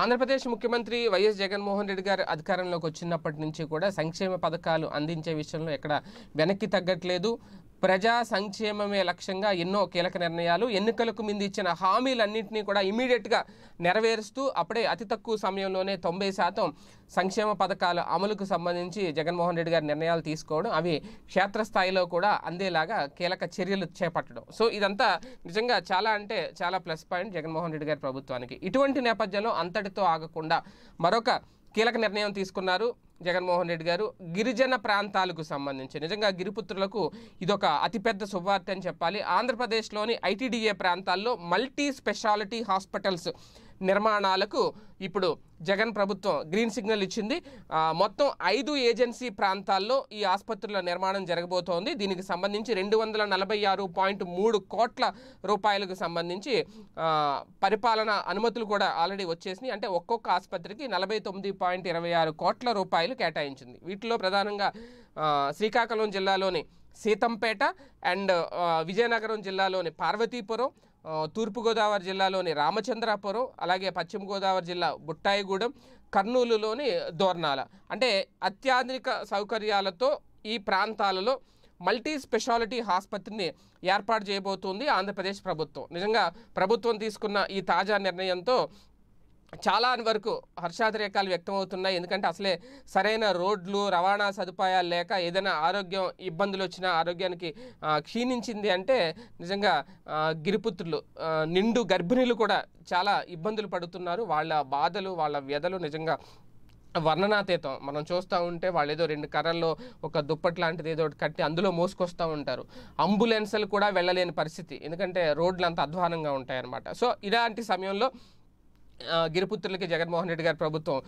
ఆంధ్రప్రదేశ్ ముఖ్యమంత్రి వైఎస్ జగన్మోహన్ రెడ్డి గారు అధికారంలోకి వచ్చినప్పటి నుంచి కూడా సంక్షేమ పథకాలు అందించే విషయంలో ఎక్కడ వెనక్కి తగ్గట్లేదు ప్రజా సంక్షేమమే లక్ష్యంగా ఎన్నో కీలక నిర్ణయాలు ఎన్నికలకు ముందు ఇచ్చిన హామీలన్నింటినీ కూడా ఇమీడియట్గా నెరవేరుస్తూ అప్పుడే అతి తక్కువ సమయంలోనే తొంభై శాతం సంక్షేమ పథకాల అమలుకు సంబంధించి జగన్మోహన్ రెడ్డి గారు నిర్ణయాలు తీసుకోవడం అవి క్షేత్రస్థాయిలో కూడా అందేలాగా కీలక చర్యలు చేపట్టడం సో ఇదంతా నిజంగా చాలా అంటే చాలా ప్లస్ పాయింట్ జగన్మోహన్ రెడ్డి గారి ప్రభుత్వానికి ఇటువంటి నేపథ్యంలో అంత అంతటితో ఆగకుండా మరొక కీలక నిర్ణయం తీసుకున్నారు జగన్మోహన్ రెడ్డి గారు గిరిజన ప్రాంతాలకు సంబంధించి నిజంగా గిరిపుత్రులకు ఇదొక అతిపెద్ద శుభార్త అని చెప్పాలి ఆంధ్రప్రదేశ్లోని ఐటీడీఏ ప్రాంతాల్లో మల్టీ స్పెషాలిటీ హాస్పిటల్స్ నిర్మాణాలకు ఇప్పుడు జగన్ ప్రభుత్వం గ్రీన్ సిగ్నల్ ఇచ్చింది మొత్తం ఐదు ఏజెన్సీ ప్రాంతాల్లో ఈ ఆసుపత్రుల నిర్మాణం జరగబోతోంది దీనికి సంబంధించి రెండు వందల నలభై ఆరు పాయింట్ మూడు కోట్ల రూపాయలకు సంబంధించి పరిపాలన అనుమతులు కూడా ఆల్రెడీ వచ్చేసినాయి అంటే ఒక్కొక్క ఆసుపత్రికి నలభై తొమ్మిది పాయింట్ ఇరవై ఆరు కోట్ల రూపాయలు కేటాయించింది వీటిలో ప్రధానంగా శ్రీకాకుళం జిల్లాలోని సీతంపేట అండ్ విజయనగరం జిల్లాలోని పార్వతీపురం తూర్పుగోదావరి జిల్లాలోని రామచంద్రాపురం అలాగే పశ్చిమ గోదావరి జిల్లా బుట్టాయిగూడెం కర్నూలులోని దోర్నాల అంటే అత్యాధునిక సౌకర్యాలతో ఈ ప్రాంతాలలో మల్టీ స్పెషాలిటీ ఆసుపత్రిని ఏర్పాటు చేయబోతుంది ఆంధ్రప్రదేశ్ ప్రభుత్వం నిజంగా ప్రభుత్వం తీసుకున్న ఈ తాజా నిర్ణయంతో చాలా వరకు హర్షాతిరేకాలు వ్యక్తమవుతున్నాయి ఎందుకంటే అసలే సరైన రోడ్లు రవాణా సదుపాయాలు లేక ఏదైనా ఆరోగ్యం ఇబ్బందులు వచ్చినా ఆరోగ్యానికి క్షీణించింది అంటే నిజంగా గిరిపుత్రులు నిండు గర్భిణీలు కూడా చాలా ఇబ్బందులు పడుతున్నారు వాళ్ళ బాధలు వాళ్ళ వ్యధలు నిజంగా వర్ణనాతీతం మనం చూస్తూ ఉంటే వాళ్ళు ఏదో రెండు కర్రల్లో ఒక దుప్పట్ లాంటిది ఏదో కట్టి అందులో మోసుకొస్తూ ఉంటారు అంబులెన్సులు కూడా వెళ్ళలేని పరిస్థితి ఎందుకంటే రోడ్లు అంత అధ్వానంగా ఉంటాయన్నమాట సో ఇలాంటి సమయంలో గిరిపుత్రులకి జగన్మోహన్ రెడ్డి గారి ప్రభుత్వం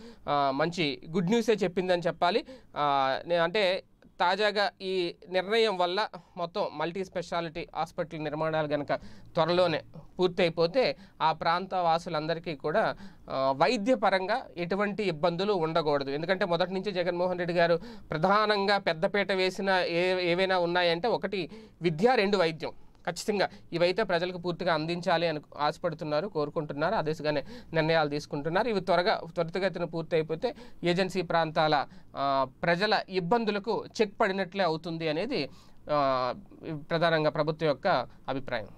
మంచి గుడ్ న్యూసే చెప్పిందని చెప్పాలి అంటే తాజాగా ఈ నిర్ణయం వల్ల మొత్తం మల్టీ స్పెషాలిటీ హాస్పిటల్ నిర్మాణాలు కనుక త్వరలోనే పూర్తయిపోతే ఆ ప్రాంత వాసులందరికీ కూడా వైద్యపరంగా ఎటువంటి ఇబ్బందులు ఉండకూడదు ఎందుకంటే మొదటి నుంచి జగన్మోహన్ రెడ్డి గారు ప్రధానంగా పెద్దపేట వేసిన ఏ ఏవైనా ఉన్నాయంటే ఒకటి విద్య రెండు వైద్యం ఖచ్చితంగా ఇవైతే ప్రజలకు పూర్తిగా అందించాలి అని ఆశపడుతున్నారు కోరుకుంటున్నారు ఆ దిశగానే నిర్ణయాలు తీసుకుంటున్నారు ఇవి త్వరగా త్వరితగతిన పూర్తి అయిపోతే ఏజెన్సీ ప్రాంతాల ప్రజల ఇబ్బందులకు చెక్ పడినట్లే అవుతుంది అనేది ప్రధానంగా ప్రభుత్వం యొక్క అభిప్రాయం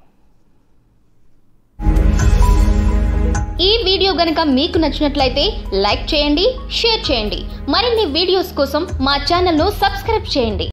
ఈ వీడియో గనక మీకు నచ్చినట్లయితే లైక్ చేయండి షేర్ చేయండి మరిన్ని వీడియోస్ కోసం మా ఛానల్ను సబ్స్క్రైబ్ చేయండి